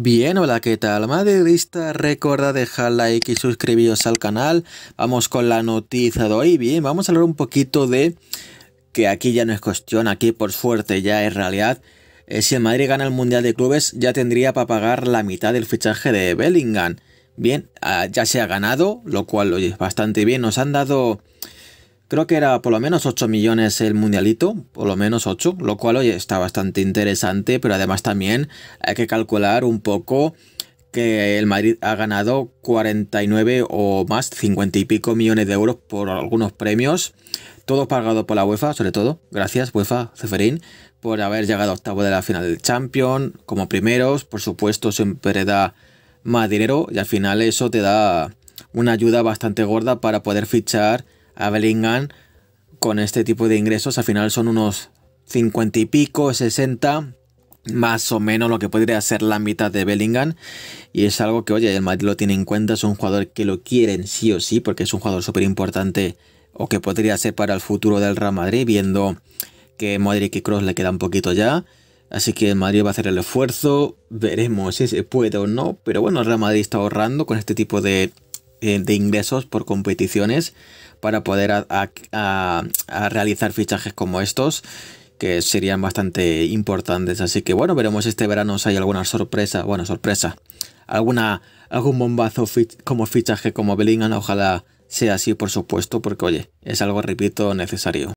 Bien, hola, ¿qué tal? Madridista, recuerda dejar like y suscribiros al canal. Vamos con la noticia de hoy. Bien, vamos a hablar un poquito de que aquí ya no es cuestión, aquí por suerte ya es realidad. Eh, si el Madrid gana el Mundial de Clubes, ya tendría para pagar la mitad del fichaje de Bellingham. Bien, ah, ya se ha ganado, lo cual es bastante bien. Nos han dado Creo que era por lo menos 8 millones el mundialito, por lo menos 8, lo cual hoy está bastante interesante, pero además también hay que calcular un poco que el Madrid ha ganado 49 o más, 50 y pico millones de euros por algunos premios, todo pagado por la UEFA, sobre todo. Gracias UEFA, Ceferín, por haber llegado a octavo de la final del Champion. como primeros, por supuesto, siempre da más dinero y al final eso te da una ayuda bastante gorda para poder fichar a Bellingham con este tipo de ingresos. Al final son unos 50 y pico, 60, más o menos lo que podría ser la mitad de Bellingham. Y es algo que, oye, el Madrid lo tiene en cuenta, es un jugador que lo quieren sí o sí, porque es un jugador súper importante o que podría ser para el futuro del Real Madrid, viendo que Madrid y Cross le queda un poquito ya. Así que el Madrid va a hacer el esfuerzo, veremos si se puede o no, pero bueno, el Real Madrid está ahorrando con este tipo de eh, de ingresos por competiciones para poder a, realizar fichajes como estos que serían bastante importantes. Así que bueno, veremos este verano si hay alguna sorpresa, bueno, sorpresa, alguna algún bombazo como fichaje como Bellingham, ojalá sea así, por supuesto, porque oye, es algo, repito, necesario.